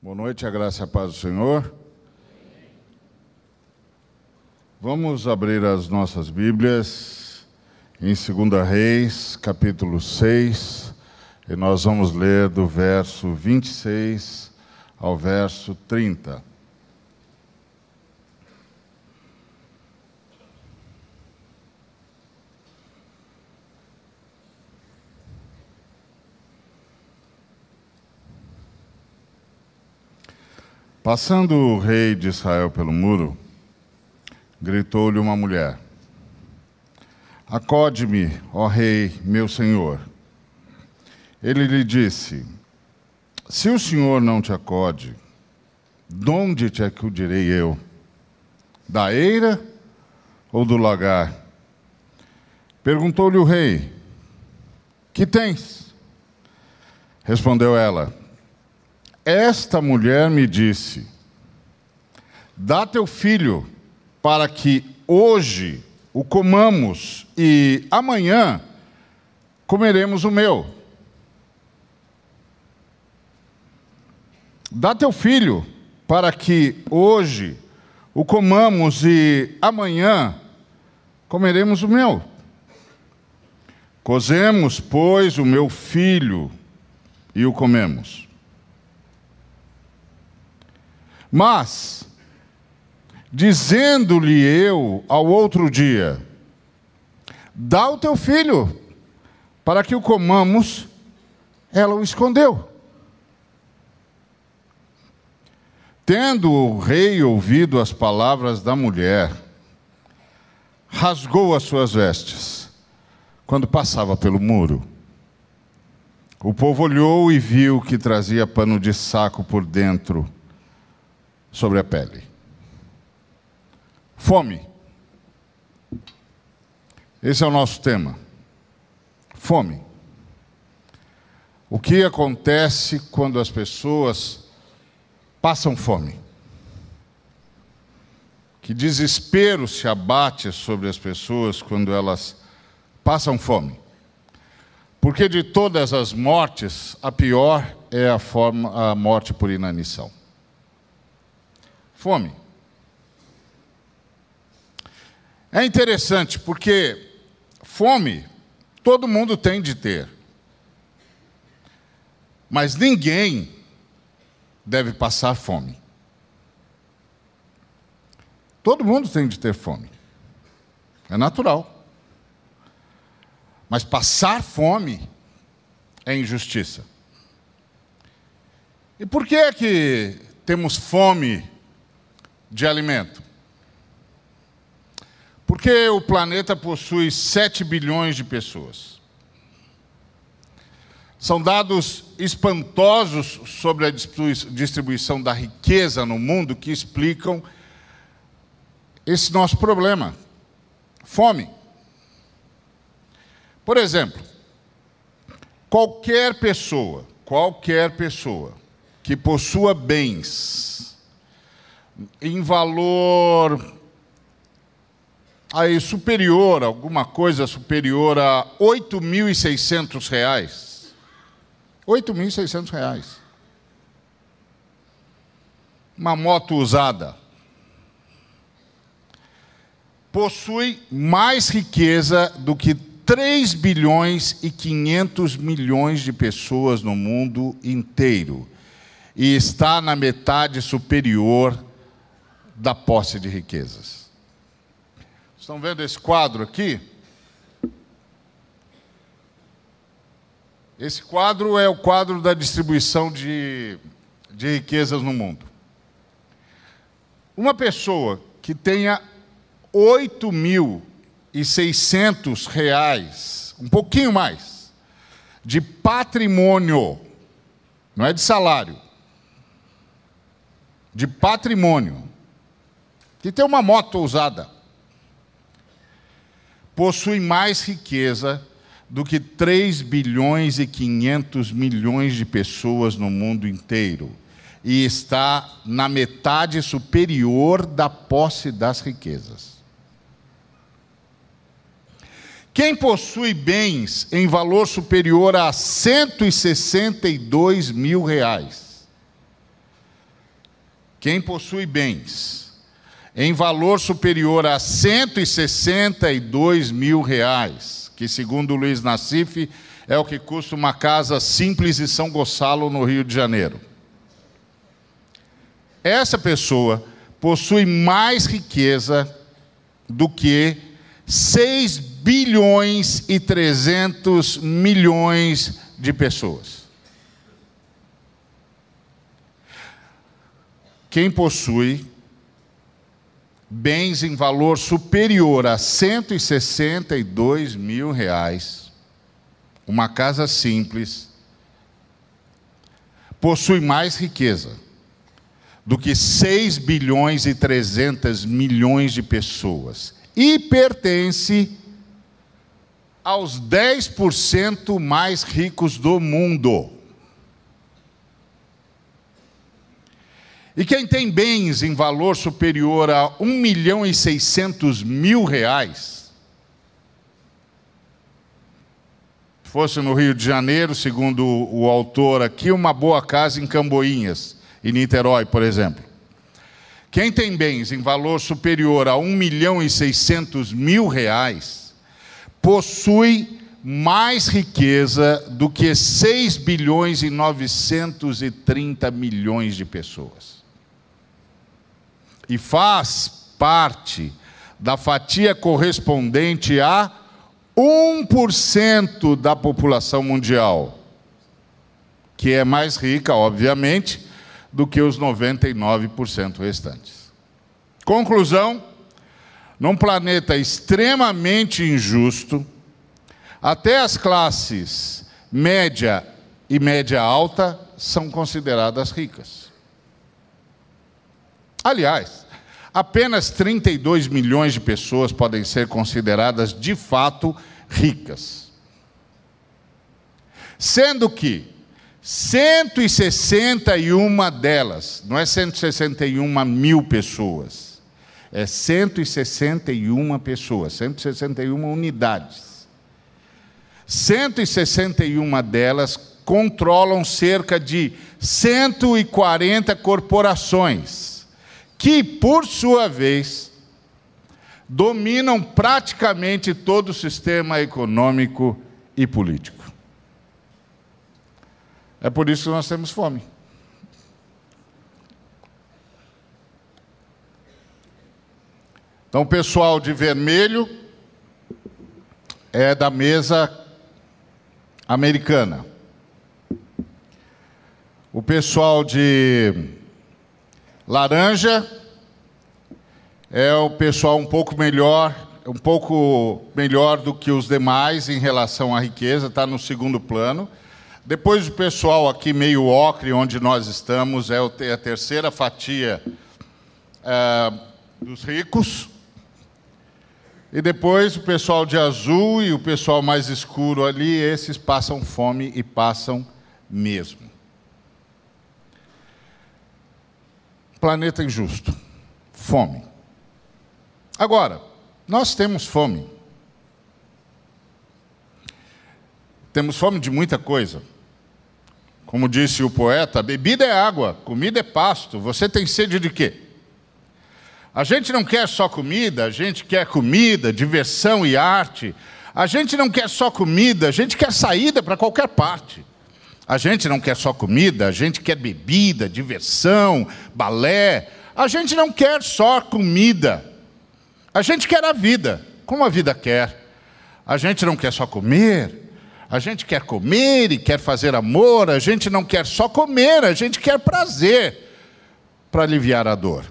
Boa noite, a graça e a paz do Senhor. Vamos abrir as nossas Bíblias em 2 Reis, capítulo 6, e nós vamos ler do verso 26 ao verso 30. Passando o rei de Israel pelo muro, gritou-lhe uma mulher: Acode-me, ó rei, meu senhor. Ele lhe disse: Se o senhor não te acode, de onde te acudirei eu? Da eira ou do lagar? Perguntou-lhe o rei: Que tens? Respondeu ela: esta mulher me disse: Dá teu filho para que hoje o comamos e amanhã comeremos o meu. Dá teu filho para que hoje o comamos e amanhã comeremos o meu. Cozemos, pois, o meu filho e o comemos. Mas, dizendo-lhe eu ao outro dia: Dá o teu filho, para que o comamos, ela o escondeu. Tendo o rei ouvido as palavras da mulher, rasgou as suas vestes quando passava pelo muro. O povo olhou e viu que trazia pano de saco por dentro sobre a pele. Fome. Esse é o nosso tema. Fome. O que acontece quando as pessoas passam fome? Que desespero se abate sobre as pessoas quando elas passam fome. Porque de todas as mortes, a pior é a, forma, a morte por inanição. Fome. É interessante porque fome todo mundo tem de ter. Mas ninguém deve passar fome. Todo mundo tem de ter fome. É natural. Mas passar fome é injustiça. E por que é que temos fome de alimento. Porque o planeta possui 7 bilhões de pessoas. São dados espantosos sobre a distribuição da riqueza no mundo que explicam esse nosso problema: fome. Por exemplo, qualquer pessoa, qualquer pessoa que possua bens em valor aí superior, alguma coisa superior a R$ 8.600. R$ 8.600. Uma moto usada. Possui mais riqueza do que 3 bilhões e 500 milhões de pessoas no mundo inteiro. E está na metade superior da posse de riquezas. Estão vendo esse quadro aqui? Esse quadro é o quadro da distribuição de, de riquezas no mundo. Uma pessoa que tenha 8.600 reais, um pouquinho mais, de patrimônio, não é de salário, de patrimônio, de tem uma moto usada, possui mais riqueza do que 3 bilhões e 500 milhões de pessoas no mundo inteiro e está na metade superior da posse das riquezas. Quem possui bens em valor superior a 162 mil reais? Quem possui bens em valor superior a 162 mil reais, que segundo Luiz Nassif é o que custa uma casa simples em São Gonçalo, no Rio de Janeiro. Essa pessoa possui mais riqueza do que 6 bilhões e 300 milhões de pessoas. Quem possui bens em valor superior a 162 mil reais, uma casa simples, possui mais riqueza do que 6 bilhões e 300 milhões de pessoas e pertence aos 10% mais ricos do mundo. E quem tem bens em valor superior a 1 milhão e 600 mil reais, fosse no Rio de Janeiro, segundo o autor aqui, uma boa casa em Camboinhas, em Niterói, por exemplo. Quem tem bens em valor superior a 1 milhão e 600 mil reais, possui mais riqueza do que 6 bilhões e 930 milhões de pessoas e faz parte da fatia correspondente a 1% da população mundial, que é mais rica, obviamente, do que os 99% restantes. Conclusão: num planeta extremamente injusto, até as classes média e média alta são consideradas ricas. Aliás, apenas 32 milhões de pessoas podem ser consideradas de fato ricas. Sendo que 161 delas, não é 161 mil pessoas, é 161 pessoas, 161 unidades. 161 delas controlam cerca de 140 corporações que, por sua vez, dominam praticamente todo o sistema econômico e político. É por isso que nós temos fome. Então, o pessoal de vermelho é da mesa americana. O pessoal de Laranja é o pessoal um pouco melhor, um pouco melhor do que os demais em relação à riqueza, está no segundo plano. Depois o pessoal aqui meio ocre, onde nós estamos, é a terceira fatia é, dos ricos. E depois o pessoal de azul e o pessoal mais escuro ali, esses passam fome e passam mesmo. planeta injusto, fome. Agora, nós temos fome. Temos fome de muita coisa. Como disse o poeta, bebida é água, comida é pasto. Você tem sede de quê? A gente não quer só comida, a gente quer comida, diversão e arte. A gente não quer só comida, a gente quer saída para qualquer parte. A gente não quer só comida, a gente quer bebida, diversão, balé. A gente não quer só comida. A gente quer a vida, como a vida quer. A gente não quer só comer. A gente quer comer e quer fazer amor. A gente não quer só comer, a gente quer prazer para aliviar a dor.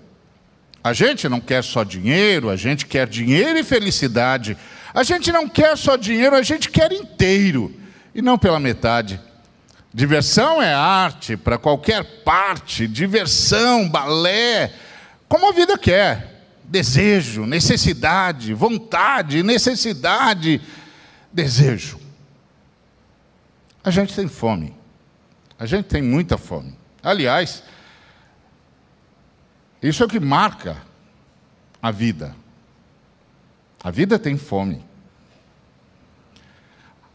A gente não quer só dinheiro, a gente quer dinheiro e felicidade. A gente não quer só dinheiro, a gente quer inteiro e não pela metade. Diversão é arte para qualquer parte, diversão, balé, como a vida quer. Desejo, necessidade, vontade, necessidade, desejo. A gente tem fome. A gente tem muita fome. Aliás, isso é o que marca a vida. A vida tem fome.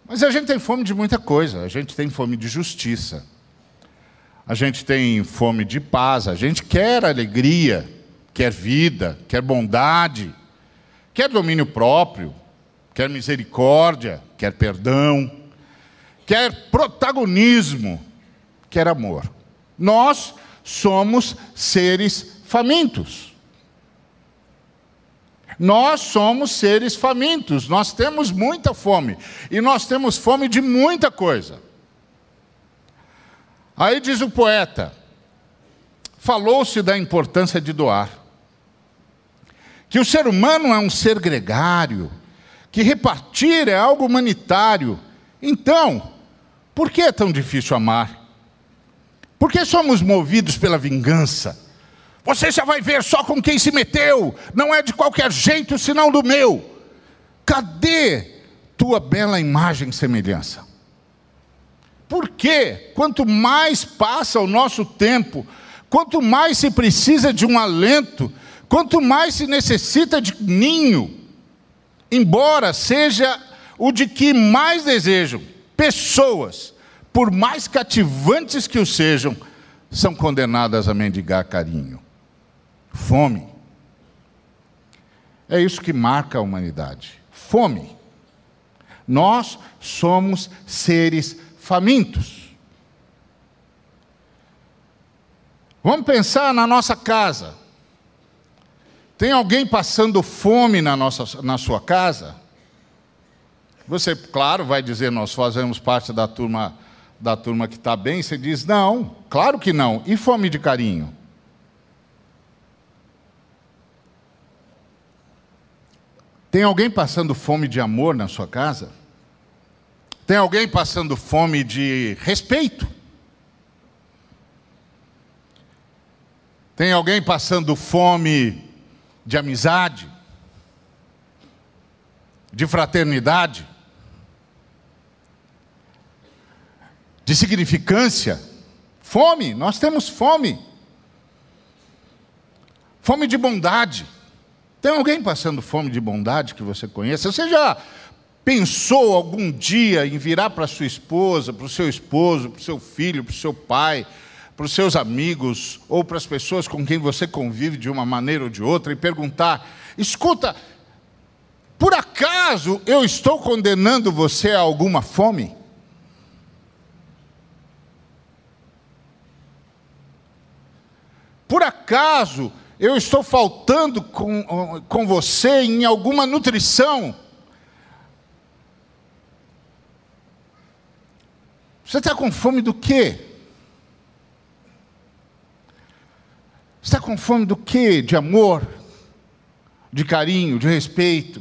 Mas a gente tem fome de muita coisa. A gente tem fome de justiça. A gente tem fome de paz. A gente quer alegria, quer vida, quer bondade, quer domínio próprio, quer misericórdia, quer perdão, quer protagonismo, quer amor. Nós somos seres famintos. Nós somos seres famintos, nós temos muita fome, e nós temos fome de muita coisa. Aí diz o poeta: falou-se da importância de doar, que o ser humano é um ser gregário, que repartir é algo humanitário. Então, por que é tão difícil amar? Por que somos movidos pela vingança? Você já vai ver só com quem se meteu, não é de qualquer jeito, senão do meu. Cadê tua bela imagem e semelhança? Porque quanto mais passa o nosso tempo, quanto mais se precisa de um alento, quanto mais se necessita de ninho, embora seja o de que mais desejam, pessoas, por mais cativantes que o sejam, são condenadas a mendigar carinho. Fome. É isso que marca a humanidade. Fome. Nós somos seres famintos. Vamos pensar na nossa casa. Tem alguém passando fome na, nossa, na sua casa? Você, claro, vai dizer, nós fazemos parte da turma da turma que está bem, você diz, não, claro que não. E fome de carinho? Tem alguém passando fome de amor na sua casa? Tem alguém passando fome de respeito? Tem alguém passando fome de amizade? De fraternidade? De significância? Fome, nós temos fome. Fome de bondade tem alguém passando fome de bondade que você conheça? Você já pensou algum dia em virar para sua esposa, para o seu esposo, para o seu filho, para o seu pai, para os seus amigos ou para as pessoas com quem você convive de uma maneira ou de outra e perguntar: escuta, por acaso eu estou condenando você a alguma fome? Por acaso eu estou faltando com, com você em alguma nutrição. Você está com fome do quê? Você está com fome do quê? De amor, de carinho, de respeito.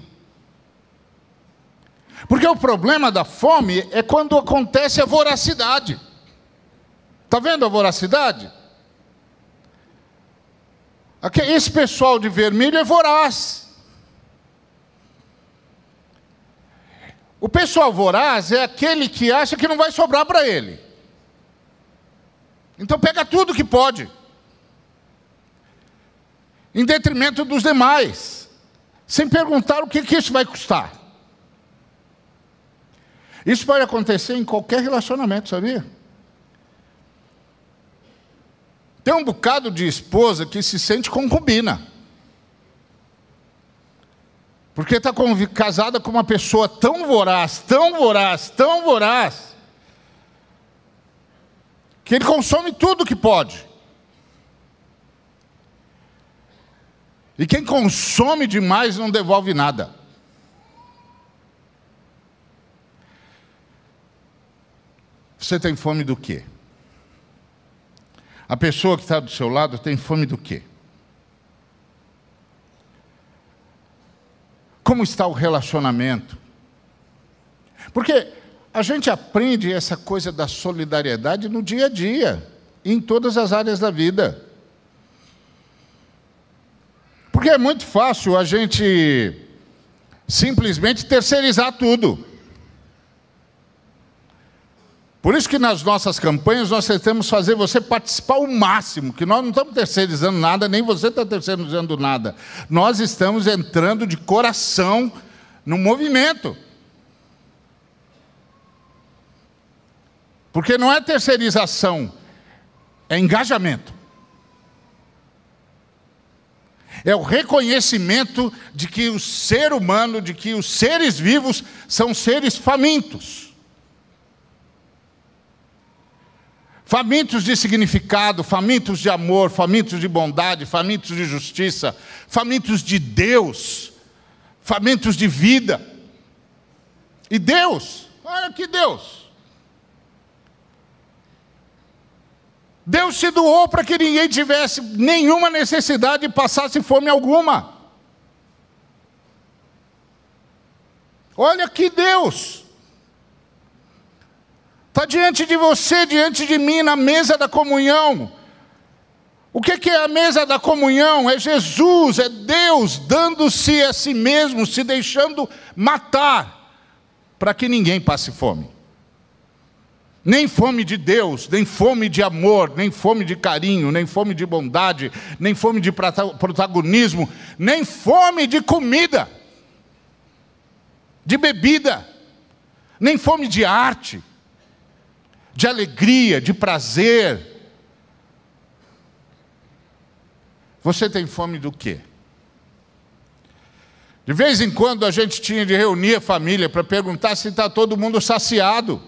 Porque o problema da fome é quando acontece a voracidade. Está vendo a voracidade? Esse pessoal de vermelho é voraz. O pessoal voraz é aquele que acha que não vai sobrar para ele. Então pega tudo que pode, em detrimento dos demais, sem perguntar o que, que isso vai custar. Isso pode acontecer em qualquer relacionamento, sabia? Tem um bocado de esposa que se sente concubina. Porque está casada com uma pessoa tão voraz, tão voraz, tão voraz, que ele consome tudo que pode. E quem consome demais não devolve nada. Você tem fome do quê? A pessoa que está do seu lado tem fome do quê? Como está o relacionamento? Porque a gente aprende essa coisa da solidariedade no dia a dia, em todas as áreas da vida. Porque é muito fácil a gente simplesmente terceirizar tudo. Por isso que nas nossas campanhas nós tentamos fazer você participar o máximo, que nós não estamos terceirizando nada, nem você está terceirizando nada. Nós estamos entrando de coração no movimento. Porque não é terceirização, é engajamento. É o reconhecimento de que o ser humano, de que os seres vivos são seres famintos. famintos de significado, famintos de amor, famintos de bondade, famintos de justiça, famintos de Deus, famintos de vida. E Deus, olha que Deus. Deus se doou para que ninguém tivesse nenhuma necessidade e passasse fome alguma. Olha que Deus. Está diante de você, diante de mim, na mesa da comunhão. O que é a mesa da comunhão? É Jesus, é Deus dando-se a si mesmo, se deixando matar, para que ninguém passe fome. Nem fome de Deus, nem fome de amor, nem fome de carinho, nem fome de bondade, nem fome de protagonismo, nem fome de comida, de bebida, nem fome de arte de alegria, de prazer. Você tem fome do quê? De vez em quando a gente tinha de reunir a família para perguntar se está todo mundo saciado.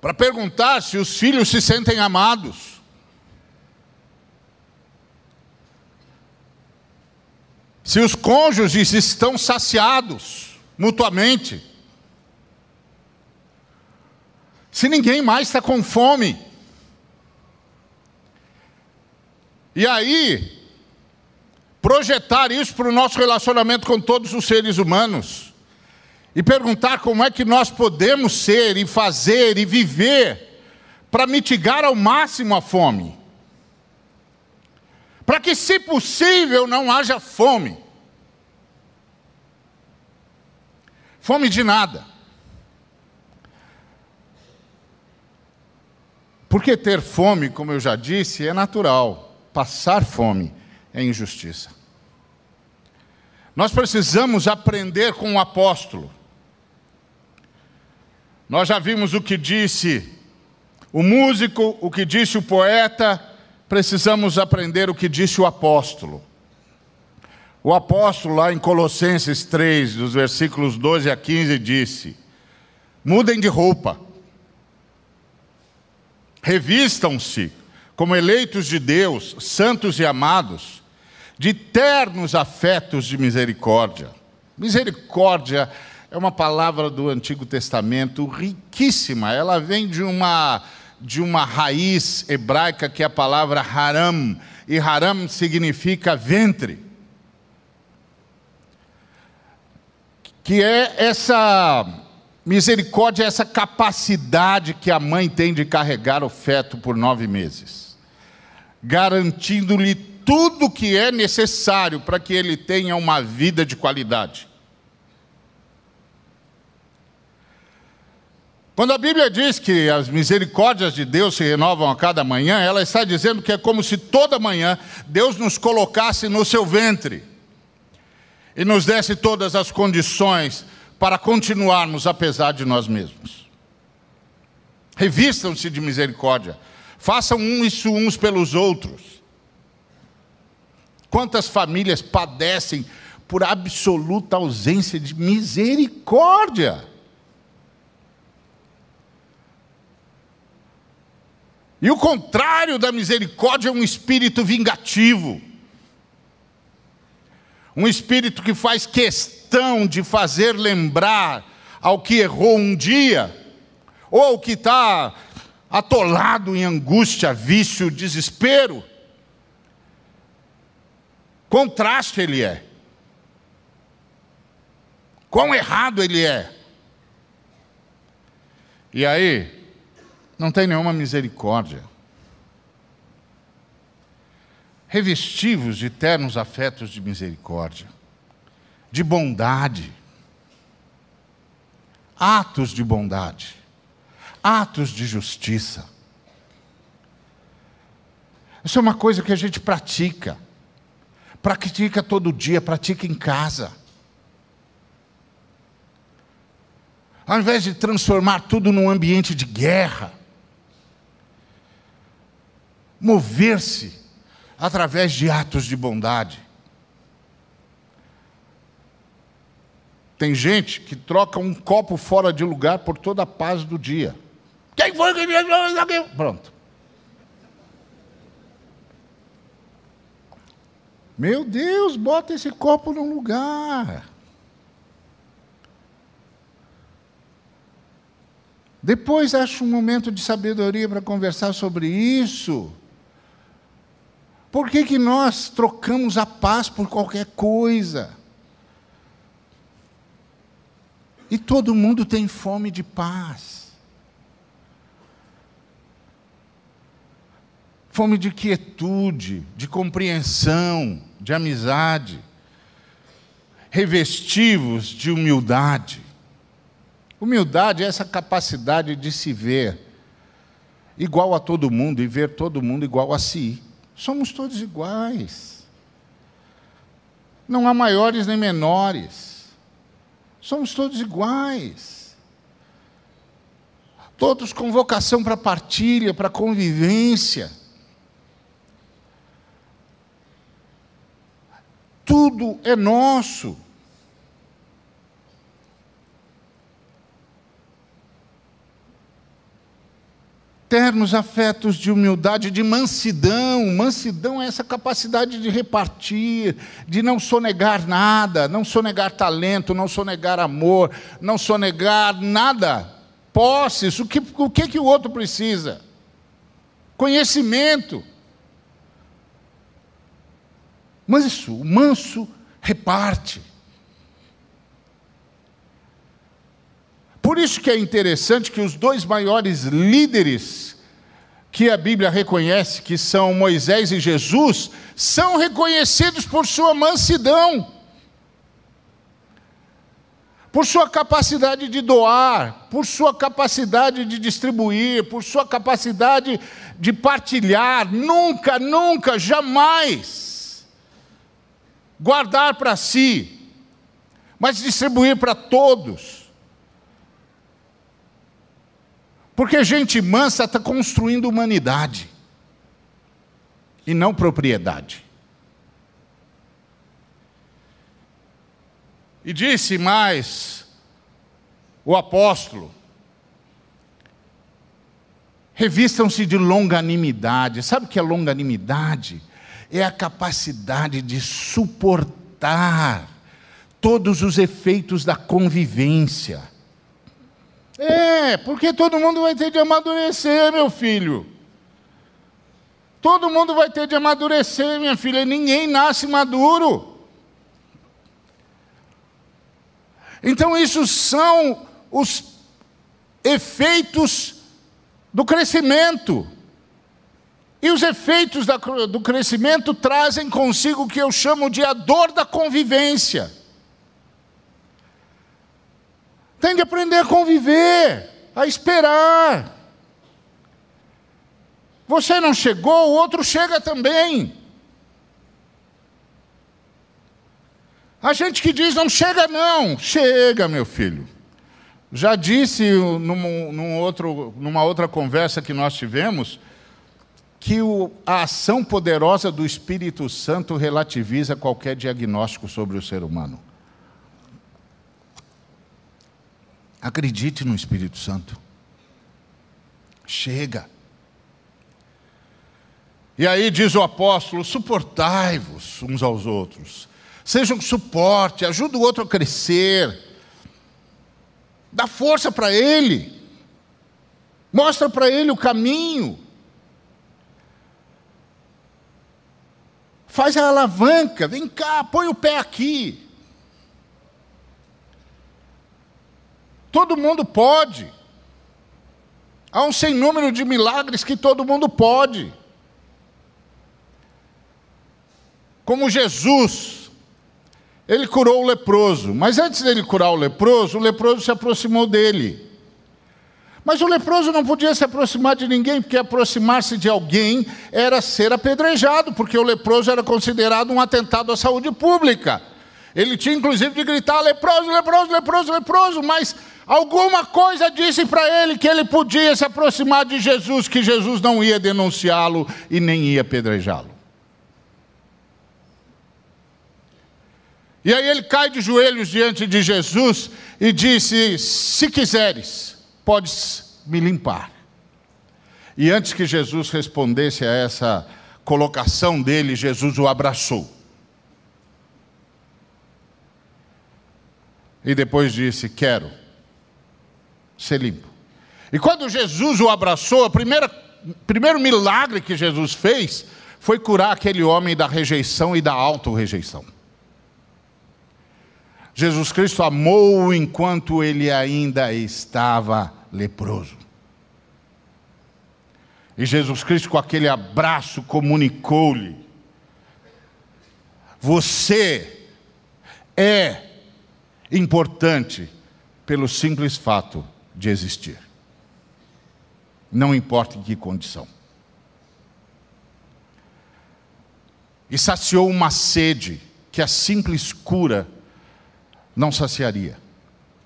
Para perguntar se os filhos se sentem amados. Se os cônjuges estão saciados mutuamente. Se ninguém mais está com fome. E aí, projetar isso para o nosso relacionamento com todos os seres humanos e perguntar como é que nós podemos ser e fazer e viver para mitigar ao máximo a fome. Para que, se possível, não haja fome. Fome de nada. Porque ter fome, como eu já disse, é natural. Passar fome é injustiça. Nós precisamos aprender com o apóstolo. Nós já vimos o que disse o músico, o que disse o poeta, precisamos aprender o que disse o apóstolo. O apóstolo, lá em Colossenses 3, dos versículos 12 a 15, disse: mudem de roupa, revistam-se como eleitos de Deus, santos e amados, de ternos afetos de misericórdia. Misericórdia é uma palavra do Antigo Testamento riquíssima, ela vem de uma de uma raiz hebraica que é a palavra haram, e haram significa ventre. que é essa misericórdia, essa capacidade que a mãe tem de carregar o feto por nove meses, garantindo-lhe tudo o que é necessário para que ele tenha uma vida de qualidade. Quando a Bíblia diz que as misericórdias de Deus se renovam a cada manhã, ela está dizendo que é como se toda manhã Deus nos colocasse no seu ventre e nos desse todas as condições para continuarmos apesar de nós mesmos. Revistam-se de misericórdia, façam um isso uns pelos outros. Quantas famílias padecem por absoluta ausência de misericórdia? E o contrário da misericórdia é um espírito vingativo um espírito que faz questão de fazer lembrar ao que errou um dia, ou ao que está atolado em angústia, vício, desespero. Contraste ele é. Quão errado ele é. E aí, não tem nenhuma misericórdia revestivos de ternos afetos de misericórdia, de bondade, atos de bondade, atos de justiça. Isso é uma coisa que a gente pratica, pratica todo dia, pratica em casa. Ao invés de transformar tudo num ambiente de guerra, mover-se através de atos de bondade. Tem gente que troca um copo fora de lugar por toda a paz do dia. Quem foi que. Pronto. Meu Deus, bota esse copo num lugar. Depois acho um momento de sabedoria para conversar sobre isso. Por que, que nós trocamos a paz por qualquer coisa? E todo mundo tem fome de paz. Fome de quietude, de compreensão, de amizade. Revestivos de humildade. Humildade é essa capacidade de se ver igual a todo mundo e ver todo mundo igual a si. Somos todos iguais. Não há maiores nem menores. Somos todos iguais. Todos com vocação para partilha, para convivência. Tudo é nosso. ternos afetos de humildade, de mansidão. Mansidão é essa capacidade de repartir, de não sonegar nada, não sonegar talento, não sonegar amor, não sonegar nada. Posses, o que o, que, que o outro precisa? Conhecimento. Manso, o manso reparte. Por isso que é interessante que os dois maiores líderes que a Bíblia reconhece, que são Moisés e Jesus, são reconhecidos por sua mansidão, por sua capacidade de doar, por sua capacidade de distribuir, por sua capacidade de partilhar, nunca, nunca, jamais guardar para si, mas distribuir para todos. Porque gente mansa está construindo humanidade e não propriedade. E disse mais o apóstolo: revistam-se de longanimidade. Sabe o que é longanimidade? É a capacidade de suportar todos os efeitos da convivência é, porque todo mundo vai ter de amadurecer, meu filho. Todo mundo vai ter de amadurecer, minha filha. Ninguém nasce maduro. Então, isso são os efeitos do crescimento. E os efeitos da, do crescimento trazem consigo o que eu chamo de a dor da convivência. que aprender a conviver, a esperar. Você não chegou, o outro chega também. A gente que diz não chega, não, chega, meu filho. Já disse num, num outro, numa outra conversa que nós tivemos que o, a ação poderosa do Espírito Santo relativiza qualquer diagnóstico sobre o ser humano. Acredite no Espírito Santo. Chega. E aí diz o apóstolo: suportai-vos uns aos outros. Sejam um suporte, ajuda o outro a crescer. Dá força para ele. Mostra para ele o caminho. Faz a alavanca, vem cá, põe o pé aqui. Todo mundo pode. Há um sem número de milagres que todo mundo pode. Como Jesus, ele curou o leproso, mas antes dele curar o leproso, o leproso se aproximou dele. Mas o leproso não podia se aproximar de ninguém, porque aproximar-se de alguém era ser apedrejado, porque o leproso era considerado um atentado à saúde pública. Ele tinha inclusive de gritar: leproso, leproso, leproso, leproso, mas alguma coisa disse para ele que ele podia se aproximar de Jesus, que Jesus não ia denunciá-lo e nem ia apedrejá-lo. E aí ele cai de joelhos diante de Jesus e disse: Se quiseres, podes me limpar. E antes que Jesus respondesse a essa colocação dele, Jesus o abraçou. e depois disse: Quero ser limpo. E quando Jesus o abraçou, o primeiro milagre que Jesus fez foi curar aquele homem da rejeição e da auto-rejeição. Jesus Cristo amou-o enquanto ele ainda estava leproso. E Jesus Cristo, com aquele abraço, comunicou-lhe: Você é importante pelo simples fato de existir. Não importa em que condição. E saciou uma sede que a simples cura não saciaria.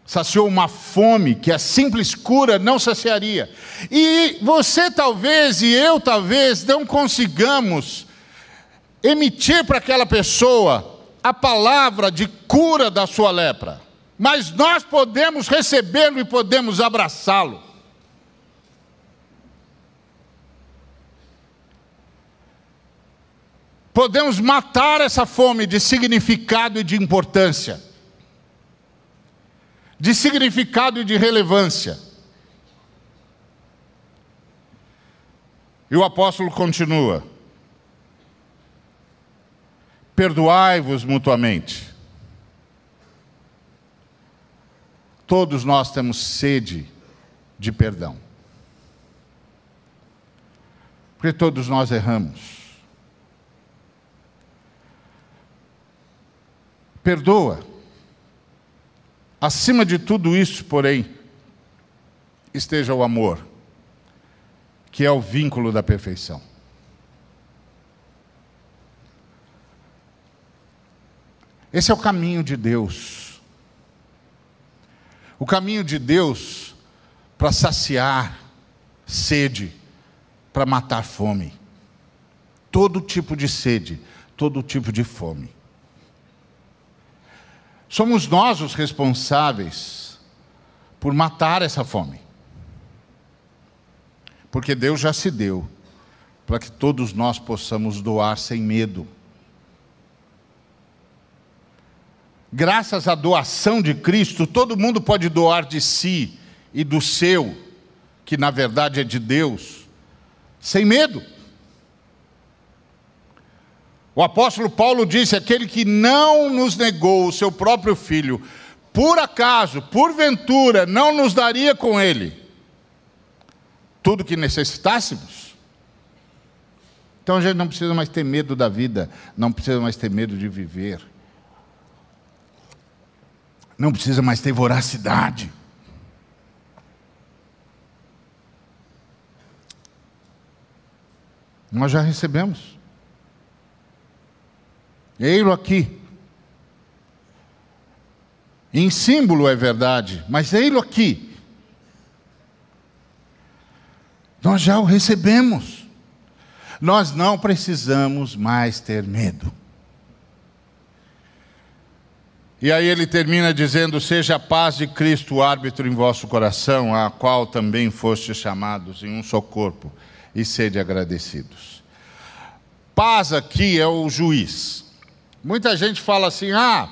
Saciou uma fome que a simples cura não saciaria. E você talvez e eu talvez não consigamos emitir para aquela pessoa a palavra de cura da sua lepra, mas nós podemos recebê-lo e podemos abraçá-lo. Podemos matar essa fome de significado e de importância, de significado e de relevância. E o apóstolo continua perdoai-vos mutuamente. Todos nós temos sede de perdão. Porque todos nós erramos. Perdoa. Acima de tudo isso, porém, esteja o amor, que é o vínculo da perfeição. Esse é o caminho de Deus. O caminho de Deus para saciar sede, para matar fome. Todo tipo de sede, todo tipo de fome. Somos nós os responsáveis por matar essa fome. Porque Deus já se deu para que todos nós possamos doar sem medo. Graças à doação de Cristo, todo mundo pode doar de si e do seu, que na verdade é de Deus, sem medo. O apóstolo Paulo disse: aquele que não nos negou o seu próprio filho, por acaso, porventura, não nos daria com ele tudo que necessitássemos. Então a gente não precisa mais ter medo da vida, não precisa mais ter medo de viver não precisa mais ter voracidade. Nós já recebemos. Ei-lo aqui. Em símbolo é verdade, mas ei-lo aqui. Nós já o recebemos. Nós não precisamos mais ter medo. E aí ele termina dizendo: Seja a paz de Cristo o árbitro em vosso coração, a qual também fostes chamados em um só corpo, e sede agradecidos. Paz aqui é o juiz. Muita gente fala assim: ah,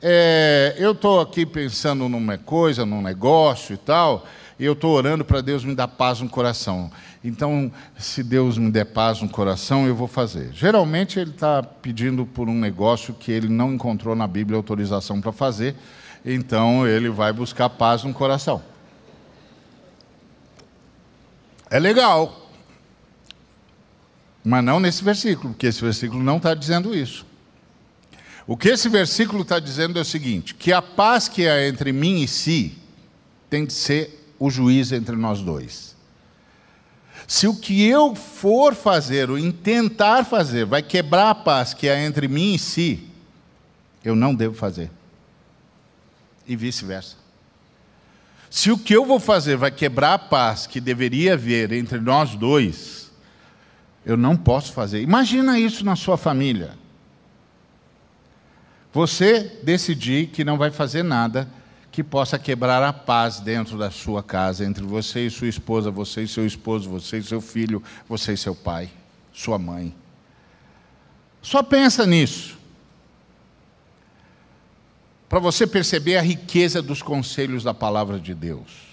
é, eu estou aqui pensando numa coisa, num negócio e tal, eu estou orando para Deus me dar paz no coração. Então, se Deus me der paz no coração, eu vou fazer. Geralmente, ele está pedindo por um negócio que ele não encontrou na Bíblia autorização para fazer, então ele vai buscar paz no coração. É legal, mas não nesse versículo, porque esse versículo não está dizendo isso. O que esse versículo está dizendo é o seguinte: que a paz que há entre mim e si tem de ser o juiz entre nós dois. Se o que eu for fazer, ou intentar fazer, vai quebrar a paz que há entre mim e si, eu não devo fazer. E vice-versa. Se o que eu vou fazer vai quebrar a paz que deveria haver entre nós dois, eu não posso fazer. Imagina isso na sua família. Você decidir que não vai fazer nada que possa quebrar a paz dentro da sua casa, entre você e sua esposa, você e seu esposo, você e seu filho, você e seu pai, sua mãe. Só pensa nisso. Para você perceber a riqueza dos conselhos da palavra de Deus.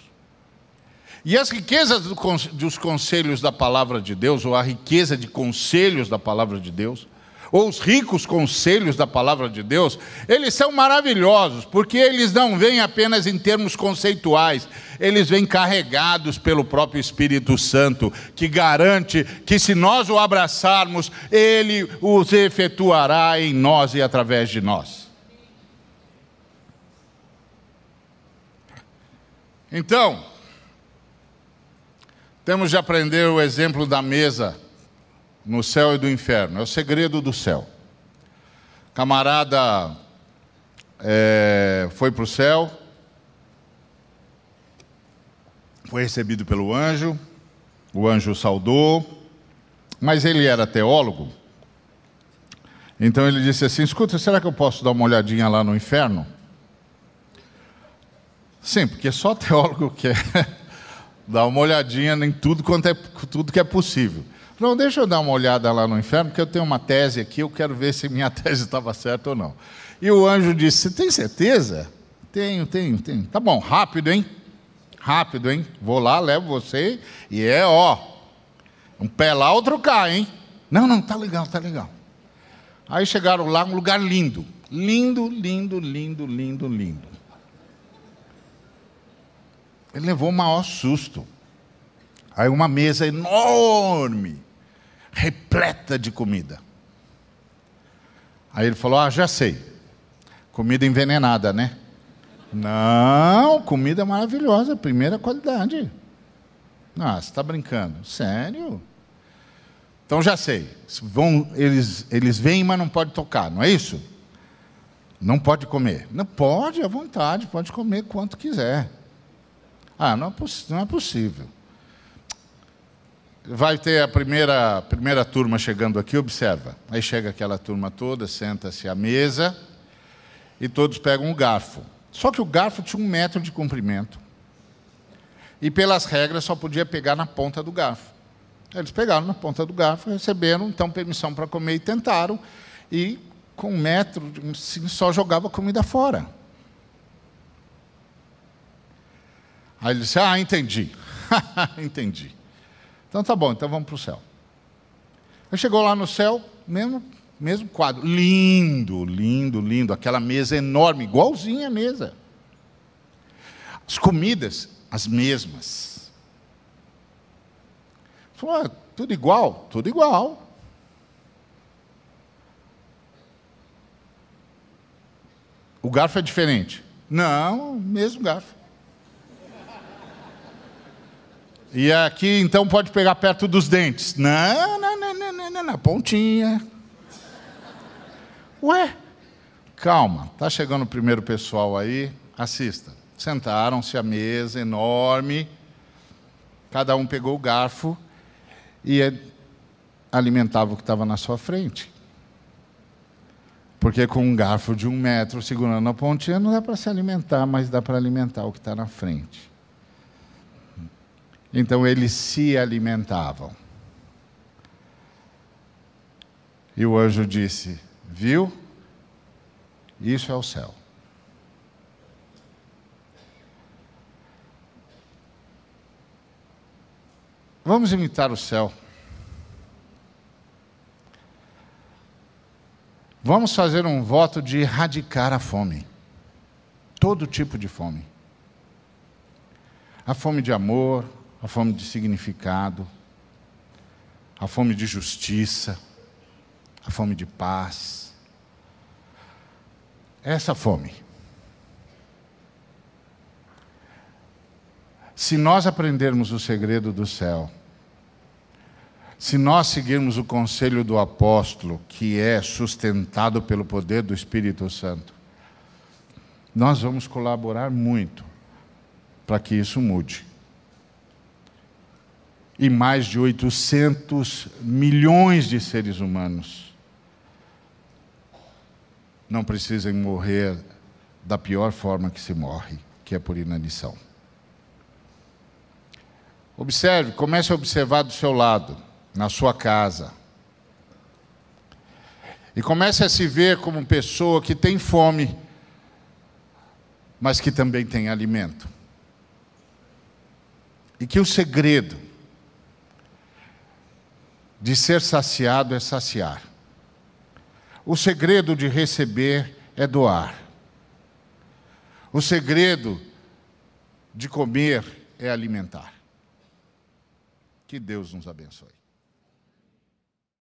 E as riquezas dos conselhos da palavra de Deus, ou a riqueza de conselhos da palavra de Deus, ou os ricos conselhos da palavra de Deus, eles são maravilhosos, porque eles não vêm apenas em termos conceituais, eles vêm carregados pelo próprio Espírito Santo, que garante que se nós o abraçarmos, ele os efetuará em nós e através de nós. Então, temos de aprender o exemplo da mesa no céu e do inferno. É o segredo do céu. Camarada é, foi para o céu, foi recebido pelo anjo, o anjo saudou, mas ele era teólogo. Então ele disse assim: Escuta, será que eu posso dar uma olhadinha lá no inferno? Sim, porque só teólogo quer dar uma olhadinha em tudo, quanto é, tudo que é possível. Não, deixa eu dar uma olhada lá no inferno, porque eu tenho uma tese aqui, eu quero ver se minha tese estava certa ou não. E o anjo disse: Você tem certeza? Tenho, tenho, tenho. Tá bom, rápido, hein? Rápido, hein? Vou lá, levo você e é ó. Um pé lá, outro cá, hein? Não, não, tá legal, tá legal. Aí chegaram lá, um lugar lindo. Lindo, lindo, lindo, lindo, lindo. Ele levou o maior susto. Aí uma mesa enorme repleta de comida. Aí ele falou: Ah, já sei. Comida envenenada, né? Não, comida maravilhosa, primeira qualidade. Ah, você está brincando. Sério? Então já sei. Vão, eles, eles vêm, mas não pode tocar, não é isso? Não pode comer. Não pode, à vontade, pode comer quanto quiser. Ah, não é, poss não é possível vai ter a primeira, primeira turma chegando aqui, observa. Aí chega aquela turma toda, senta-se à mesa e todos pegam um garfo. Só que o garfo tinha um metro de comprimento. E pelas regras só podia pegar na ponta do garfo. Eles pegaram na ponta do garfo, receberam então permissão para comer e tentaram. E com um metro só jogava comida fora. Aí ele disse: Ah, entendi. entendi. Então tá bom, então vamos para o céu. Aí chegou lá no céu, mesmo, mesmo quadro. Lindo, lindo, lindo. Aquela mesa enorme, igualzinha a mesa. As comidas, as mesmas. Falou, ah, tudo igual? Tudo igual. O garfo é diferente? Não, mesmo garfo. E aqui então pode pegar perto dos dentes. Não, não, não, não, não, não, na pontinha. Ué, calma, tá chegando o primeiro pessoal aí, assista. Sentaram-se à mesa enorme, cada um pegou o garfo e alimentava o que estava na sua frente. Porque com um garfo de um metro segurando a pontinha não dá para se alimentar, mas dá para alimentar o que está na frente. Então eles se alimentavam. E o anjo disse: Viu? Isso é o céu. Vamos imitar o céu. Vamos fazer um voto de erradicar a fome. Todo tipo de fome. A fome de amor, a fome de significado, a fome de justiça, a fome de paz. É essa fome. Se nós aprendermos o segredo do céu, se nós seguirmos o conselho do apóstolo, que é sustentado pelo poder do Espírito Santo, nós vamos colaborar muito para que isso mude e mais de 800 milhões de seres humanos não precisam morrer da pior forma que se morre, que é por inanição. Observe, comece a observar do seu lado, na sua casa. E comece a se ver como pessoa que tem fome, mas que também tem alimento. E que o segredo de ser saciado é saciar. O segredo de receber é doar. O segredo de comer é alimentar. Que Deus nos abençoe.